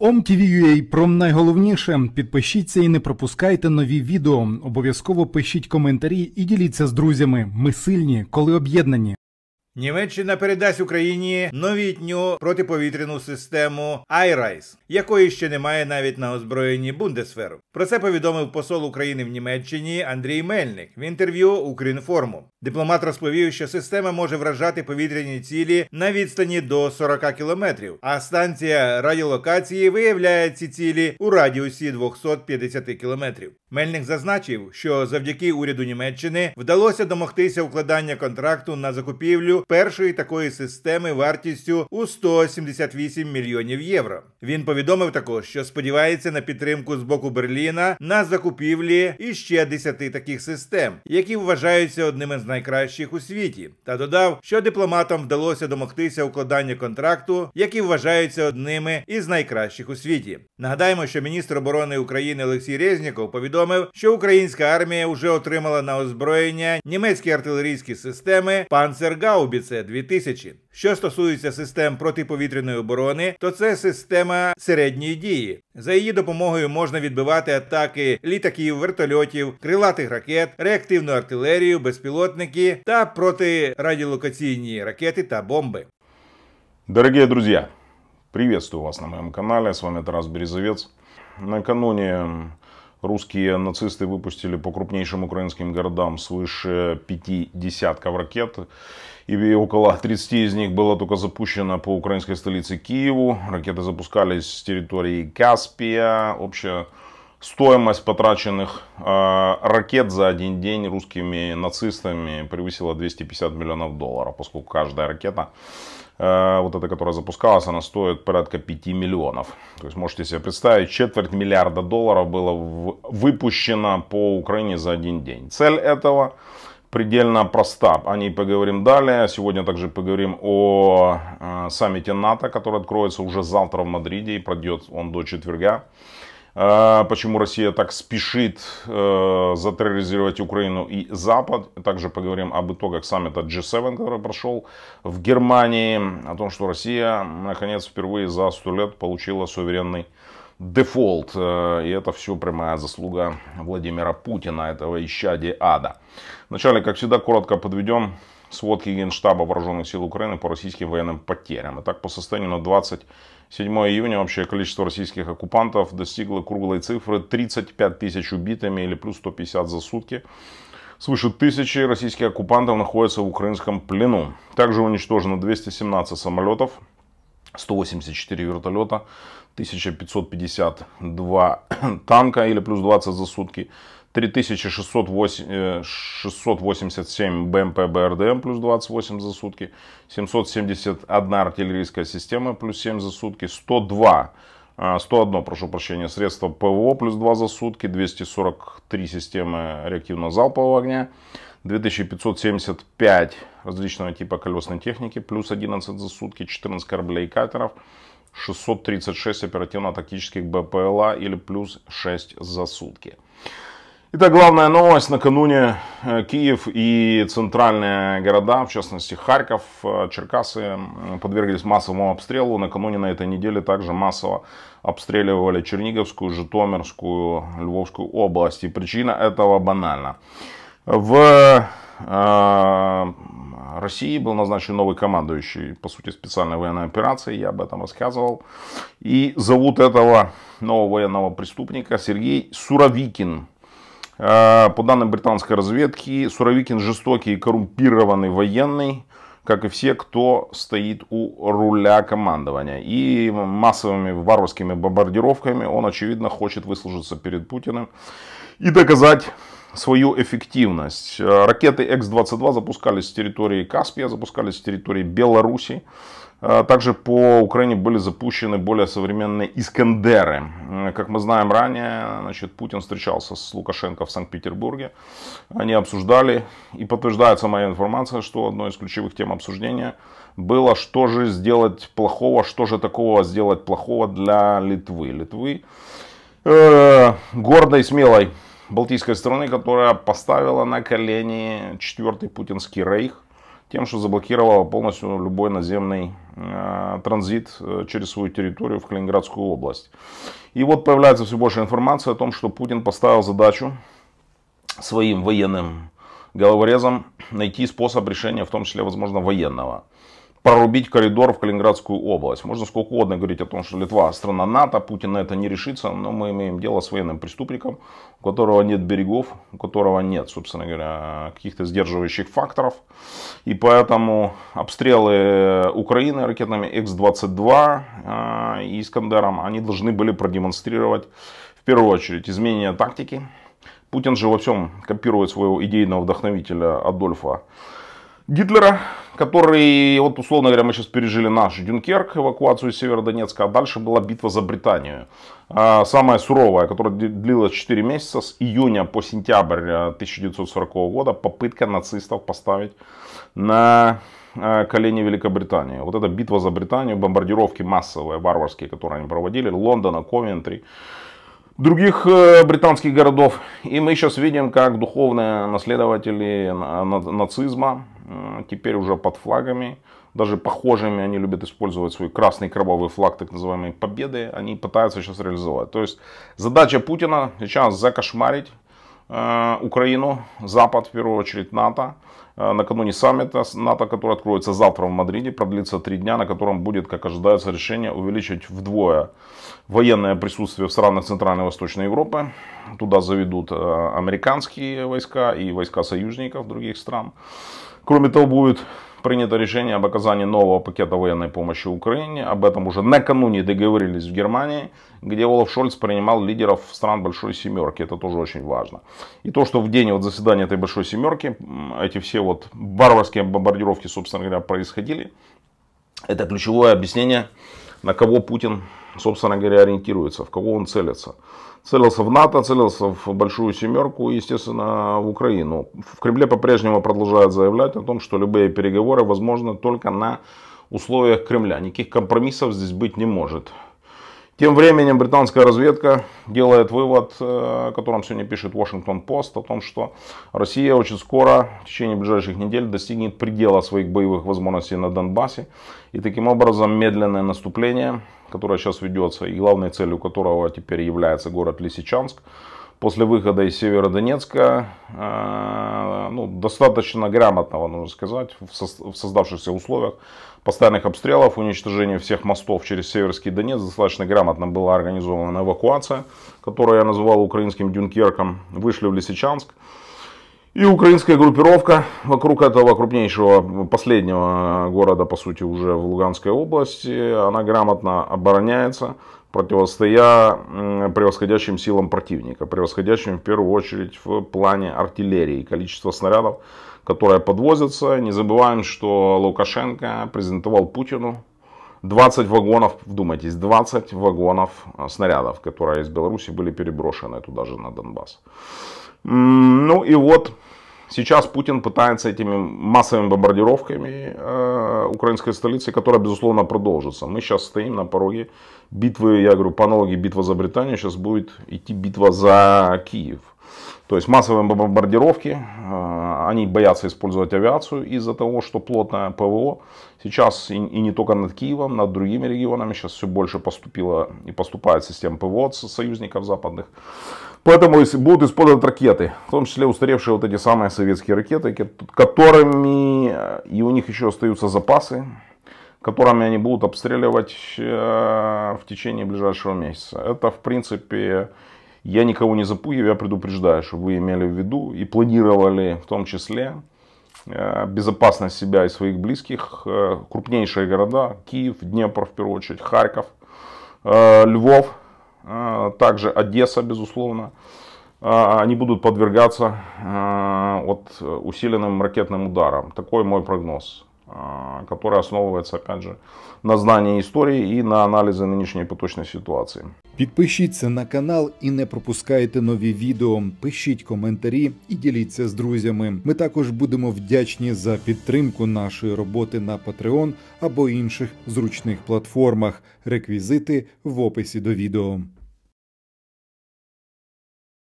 OMTV.ua Пром найголовніше. Підпишіться і не пропускайте нові відео. Обов'язково пишіть коментарі і діліться з друзями. Ми сильні, коли об'єднані. Німеччина передасть Україні новітню протиповітряну систему Айрайс, якої ще немає навіть на озброєнні Бундесферу. Про це повідомив посол України в Німеччині Андрій Мельник в інтерв'ю Укрінформу. Дипломат розповів, що система може вражати повітряні цілі на відстані до 40 кілометрів, а станція радіолокації виявляє ці цілі у радіусі 250 кілометрів. Мельник зазначив, що завдяки уряду Німеччини вдалося домогтися укладання контракту на закупівлю першої такої системи вартістю у 178 мільйонів євро. Він повідомив також, що сподівається на підтримку з боку Берліна на закупівлі іще 10 таких систем, які вважаються одними з найкращих у світі, та додав, що дипломатам вдалося домогтися укладання контракту, які вважаються одними із найкращих у світі. Нагадаємо, що міністр оборони України Олексій Резніков повідомив, що українська армія вже отримала на озброєння німецькі артилерійські системи Панцергаубі гаубіце 2000. Що стосується систем протиповітряної оборони, то це система середньої дії. За її допомогою можна відбивати атаки літаків, вертольотів, крилатих ракет, реактивну артилерію, безпілотники та протирадіолокаційні ракети та бомби. Дорогі друзі, приветствую вас на моєму каналі. С вами Тарас Березовец. Накануне русские нацисты выпустили по крупнейшим украинским городам свыше пяти десятков ракет. И около 30 из них было только запущено по украинской столице Киеву. Ракеты запускались с территории Каспия. Общая Стоимость потраченных э, ракет за один день русскими нацистами превысила 250 миллионов долларов, поскольку каждая ракета, э, вот эта, которая запускалась, она стоит порядка 5 миллионов. То есть можете себе представить, четверть миллиарда долларов было в, выпущено по Украине за один день. Цель этого предельно проста. О ней поговорим далее. Сегодня также поговорим о э, саммите НАТО, который откроется уже завтра в Мадриде и пройдет он до четверга. А, почему Россия так спешит э, затерроризировать Украину и Запад. Также поговорим об итогах саммита G7, который прошел в Германии, о том, что Россия, наконец, впервые за 100 лет получила суверенный дефолт. Э, и это все прямая заслуга Владимира Путина, этого исчадия ада. Вначале, как всегда, коротко подведем сводки Генштаба Вооруженных сил Украины по российским военным потерям. Итак, по состоянию на 27 июня общее количество российских оккупантов достигло круглой цифры 35 тысяч убитыми или плюс 150 за сутки. Свыше тысячи российских оккупантов находятся в украинском плену. Также уничтожено 217 самолетов, 184 вертолета, 1552 танка или плюс 20 за сутки, 3687 БМП БРДМ плюс 28 за сутки, 771 артиллерийская система плюс 7 за сутки, 102 101, э, прошу прощения, средства ПВО плюс 2 за сутки, 243 системы реактивно-залпового огня, 2575 различного типа колесной техники, плюс 11 за сутки, 14 кораблей и катеров, 636 оперативно-тактических БПЛА или плюс 6 за сутки. Итак, главная новость. Накануне э, Киев и центральные города, в частности Харьков, э, Черкасы, подверглись массовому обстрелу. Накануне на этой неделе также массово обстреливали Черниговскую, Житомирскую, Львовскую область. И причина этого банальна. В э, России был назначен новый командующий, по сути, специальной военной операции, я об этом рассказывал. И зовут этого нового военного преступника Сергей Суровикин. Э, по данным британской разведки, Суровикин жестокий и коррумпированный военный, как и все, кто стоит у руля командования. И массовыми варварскими бомбардировками он, очевидно, хочет выслужиться перед Путиным и доказать свою эффективность. Э, ракеты X-22 запускались с территории Каспия, запускались с территории Беларуси. Э, также по Украине были запущены более современные Искандеры. Э, как мы знаем ранее, значит, Путин встречался с Лукашенко в Санкт-Петербурге. Они обсуждали, и подтверждается моя информация, что одной из ключевых тем обсуждения было, что же сделать плохого, что же такого сделать плохого для Литвы. Литвы э, гордой, смелой балтийской страны, которая поставила на колени четвертый путинский рейх тем, что заблокировала полностью любой наземный э, транзит э, через свою территорию в Калининградскую область. И вот появляется все больше информации о том, что Путин поставил задачу своим военным головорезам найти способ решения, в том числе, возможно, военного прорубить коридор в Калининградскую область. Можно сколько угодно говорить о том, что Литва страна НАТО, Путин на это не решится, но мы имеем дело с военным преступником, у которого нет берегов, у которого нет, собственно говоря, каких-то сдерживающих факторов. И поэтому обстрелы Украины ракетами X-22 э, и Искандером, они должны были продемонстрировать в первую очередь изменение тактики. Путин же во всем копирует своего идейного вдохновителя Адольфа Гитлера, который, вот условно говоря, мы сейчас пережили наш Дюнкерк, эвакуацию Северодонецка, а дальше была битва за Британию. А, самая суровая, которая длилась 4 месяца, с июня по сентябрь 1940 э, года, попытка нацистов поставить на э, колени Великобритании. Вот эта битва за Британию, бомбардировки массовые, варварские, которые они проводили, Лондона, Ковентри, других э, британских городов. И мы сейчас видим, как духовные наследователи нацизма, теперь уже под флагами, даже похожими, они любят использовать свой красный кровавый флаг так называемой победы, они пытаются сейчас реализовать. То есть задача Путина сейчас закошмарить э, Украину, Запад в первую очередь, НАТО, э, накануне саммита НАТО, который откроется завтра в Мадриде, продлится три дня, на котором будет, как ожидается, решение увеличить вдвое военное присутствие в странах Центральной и Восточной Европы. Туда заведут э, американские войска и войска союзников других стран. Кроме того, будет принято решение об оказании нового пакета военной помощи Украине. Об этом уже накануне договорились в Германии, где Олаф Шольц принимал лидеров стран Большой Семерки. Это тоже очень важно. И то, что в день вот заседания этой Большой Семерки эти все вот барварские бомбардировки, собственно говоря, происходили, это ключевое объяснение, на кого Путин собственно говоря, ориентируется, в кого он целится. Целился в НАТО, целился в Большую Семерку и, естественно, в Украину. В Кремле по-прежнему продолжают заявлять о том, что любые переговоры возможны только на условиях Кремля. Никаких компромиссов здесь быть не может. Тем временем британская разведка делает вывод, э, о котором сегодня пишет Washington Post, о том, что Россия очень скоро, в течение ближайших недель, достигнет предела своих боевых возможностей на Донбассе. И таким образом медленное наступление, которое сейчас ведется, и главной целью которого теперь является город Лисичанск, после выхода из Северодонецка, э, ну, достаточно грамотного, нужно сказать, в создавшихся условиях постоянных обстрелов, уничтожения всех мостов через Северский Донец, достаточно грамотно была организована эвакуация, которую я называл украинским Дюнкерком, вышли в Лисичанск. И украинская группировка вокруг этого крупнейшего, последнего э, города, по сути, уже в Луганской области, она грамотно обороняется, противостоя превосходящим силам противника, превосходящим в первую очередь в плане артиллерии, количество снарядов, которые подвозятся. Не забываем, что Лукашенко презентовал Путину 20 вагонов, вдумайтесь, 20 вагонов э, снарядов, которые из Беларуси были переброшены туда же на Донбасс. Ну и вот сейчас Путин пытается этими массовыми бомбардировками э, украинской столицы, которая, безусловно, продолжится. Мы сейчас стоим на пороге битвы, я говорю, по аналогии битва за Британию, сейчас будет идти битва за Киев. То есть массовые бомбардировки, э, они боятся использовать авиацию из-за того, что плотное ПВО. Сейчас и, и не только над Киевом, над другими регионами. Сейчас все больше поступило и поступает систем ПВО от союзников западных. Поэтому будут использовать ракеты, в том числе устаревшие вот эти самые советские ракеты, которыми э, и у них еще остаются запасы, которыми они будут обстреливать э, в течение ближайшего месяца. Это, в принципе, я никого не запугиваю, я предупреждаю, что вы имели в виду и планировали в том числе э, безопасность себя и своих близких. Э, крупнейшие города, Киев, Днепр в первую очередь, Харьков, э, Львов, также Одесса, безусловно. Они будут подвергаться от усиленным ракетным ударам. Такой мой прогноз. которая основывается, опять же, на знании истории и на анализе нынешней поточной ситуации. Підпишіться на канал і не пропускайте нові відео. Пишіть коментарі і діліться з друзями. Ми також будемо вдячні за підтримку нашої роботи на Patreon або інших зручних платформах. Реквізити в описі до відео.